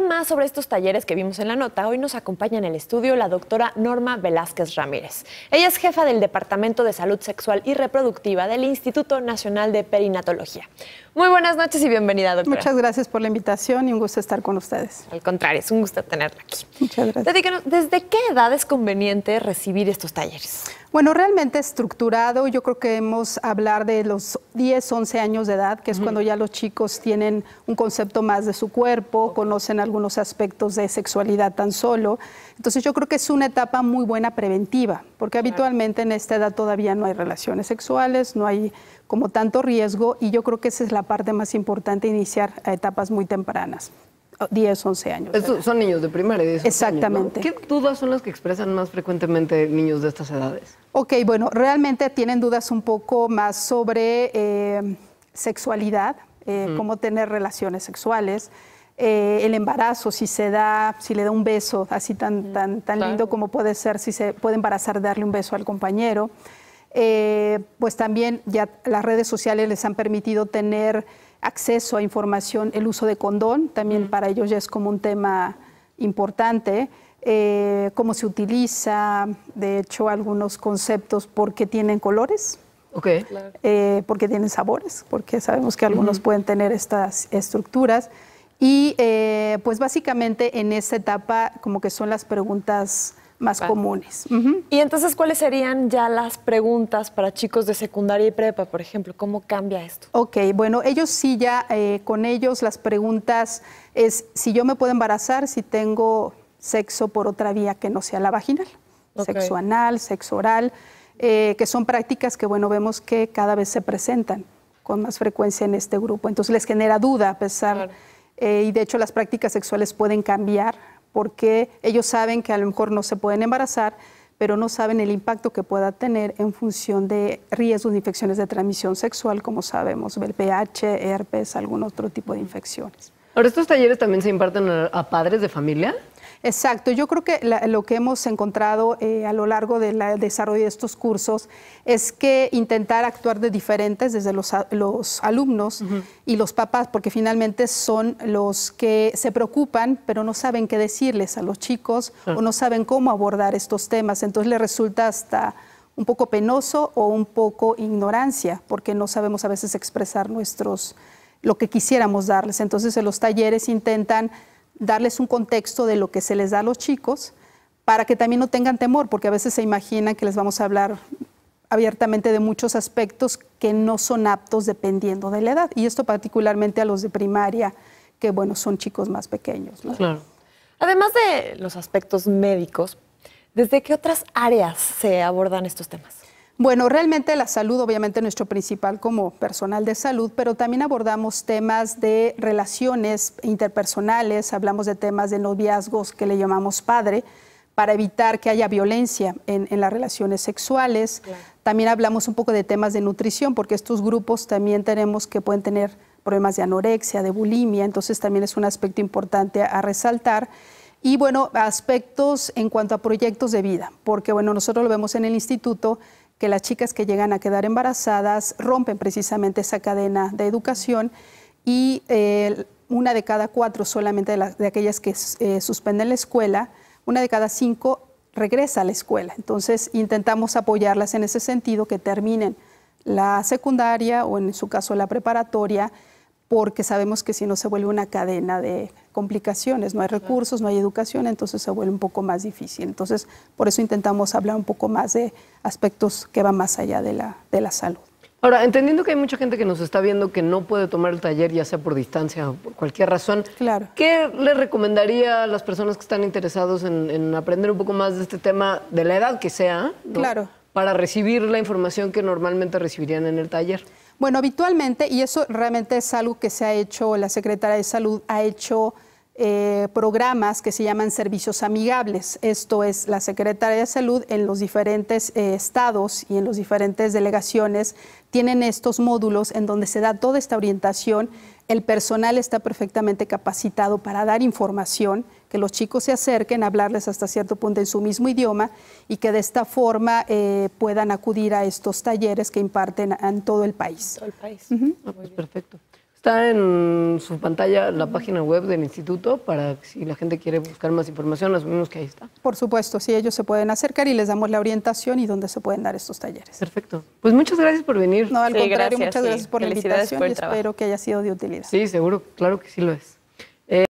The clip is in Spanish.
más sobre estos talleres que vimos en la nota, hoy nos acompaña en el estudio la doctora Norma Velázquez Ramírez. Ella es jefa del Departamento de Salud Sexual y Reproductiva del Instituto Nacional de Perinatología. Muy buenas noches y bienvenida, doctora. Muchas gracias por la invitación y un gusto estar con ustedes. Al contrario, es un gusto tenerla aquí. Muchas gracias. ¿desde qué edad es conveniente recibir estos talleres? Bueno, realmente estructurado, yo creo que hemos hablar de los 10, 11 años de edad, que es cuando ya los chicos tienen un concepto más de su cuerpo, conocen a algunos aspectos de sexualidad tan solo. Entonces yo creo que es una etapa muy buena preventiva, porque habitualmente en esta edad todavía no hay relaciones sexuales, no hay como tanto riesgo y yo creo que esa es la parte más importante, iniciar a etapas muy tempranas. 10, 11 años. son niños de primaria, 10, Exactamente. ¿Qué dudas son las que expresan más frecuentemente niños de estas edades? Ok, bueno, realmente tienen dudas un poco más sobre eh, sexualidad, eh, cómo tener relaciones sexuales. Eh, el embarazo, si se da, si le da un beso así tan, tan, tan lindo como puede ser, si se puede embarazar, darle un beso al compañero. Eh, pues también ya las redes sociales les han permitido tener acceso a información, el uso de condón, también para ellos ya es como un tema importante, eh, cómo se utiliza, de hecho algunos conceptos, porque tienen colores, porque tienen sabores, porque sabemos que algunos pueden tener estas estructuras. Y eh, pues básicamente en esa etapa como que son las preguntas más comunes. Y entonces, ¿cuáles serían ya las preguntas para chicos de secundaria y prepa, por ejemplo? ¿Cómo cambia esto? Ok, bueno, ellos sí ya, eh, con ellos las preguntas es si yo me puedo embarazar si tengo sexo por otra vía que no sea la vaginal, sexo anal, sexo oral, eh, que son prácticas que, bueno, vemos que cada vez se presentan con más frecuencia en este grupo. Entonces les genera duda a pesar... Eh, y de hecho las prácticas sexuales pueden cambiar porque ellos saben que a lo mejor no se pueden embarazar, pero no saben el impacto que pueda tener en función de riesgos de infecciones de transmisión sexual, como sabemos, el pH, herpes, algún otro tipo de infecciones. Ahora, ¿estos talleres también se imparten a padres de familia? Exacto, yo creo que lo que hemos encontrado eh, a lo largo del desarrollo de estos cursos es que intentar actuar de diferentes desde los, alumnos y los papás, porque finalmente son los que se preocupan, pero no saben qué decirles a los chicos ah. o no saben cómo abordar estos temas, entonces les resulta hasta un poco penoso o un poco ignorancia, porque no sabemos a veces expresar nuestros lo que quisiéramos darles. Entonces, en los talleres intentan darles un contexto de lo que se les da a los chicos para que también no tengan temor, porque a veces se imaginan que les vamos a hablar abiertamente de muchos aspectos que no son aptos dependiendo de la edad. Y esto particularmente a los de primaria, que bueno, son chicos más pequeños. Claro. Además de los aspectos médicos, ¿desde qué otras áreas se abordan estos temas? Bueno, realmente la salud, obviamente nuestro principal como personal de salud, pero también abordamos temas de relaciones interpersonales, hablamos de temas de noviazgos que le llamamos padre, para evitar que haya violencia en, las relaciones sexuales. También hablamos un poco de temas de nutrición, porque estos grupos también tenemos que pueden tener problemas de anorexia, de bulimia, entonces también es un aspecto importante a resaltar. Y bueno, aspectos en cuanto a proyectos de vida, porque bueno, nosotros lo vemos en el instituto que las chicas que llegan a quedar embarazadas rompen precisamente esa cadena de educación y eh, una de cada cuatro solamente de, de aquellas que eh, suspenden la escuela, una de cada cinco regresa a la escuela. Entonces intentamos apoyarlas en ese sentido, que terminen la secundaria o en su caso la preparatoria porque sabemos que si no se vuelve una cadena de complicaciones, no hay recursos, no hay educación, entonces se vuelve un poco más difícil. Entonces, por eso intentamos hablar un poco más de aspectos que van más allá de la, salud. Ahora, entendiendo que hay mucha gente que nos está viendo que no puede tomar el taller, ya sea por distancia o por cualquier razón, ¿qué le recomendaría a las personas que están interesados en, aprender un poco más de este tema, de la edad que sea, para recibir la información que normalmente recibirían en el taller? Bueno, habitualmente, y eso realmente es algo que se ha hecho, la Secretaria de Salud ha hecho eh, programas que se llaman servicios amigables. Esto es la Secretaría de Salud en los diferentes eh, estados y en las diferentes delegaciones tienen estos módulos en donde se da toda esta orientación. El personal está perfectamente capacitado para dar información, que los chicos se acerquen, hablarles hasta cierto punto en su mismo idioma y que de esta forma eh, puedan acudir a estos talleres que imparten en todo el país. Todo el país. Ah, pues perfecto. Está en su pantalla la página web del instituto para si la gente quiere buscar más información, asumimos que ahí está. Por supuesto, si ellos se pueden acercar y les damos la orientación y dónde se pueden dar estos talleres. Perfecto. Pues muchas gracias por venir. No, al contrario, muchas gracias por la invitación y espero que haya sido de utilidad. Sí, seguro, claro que sí lo es.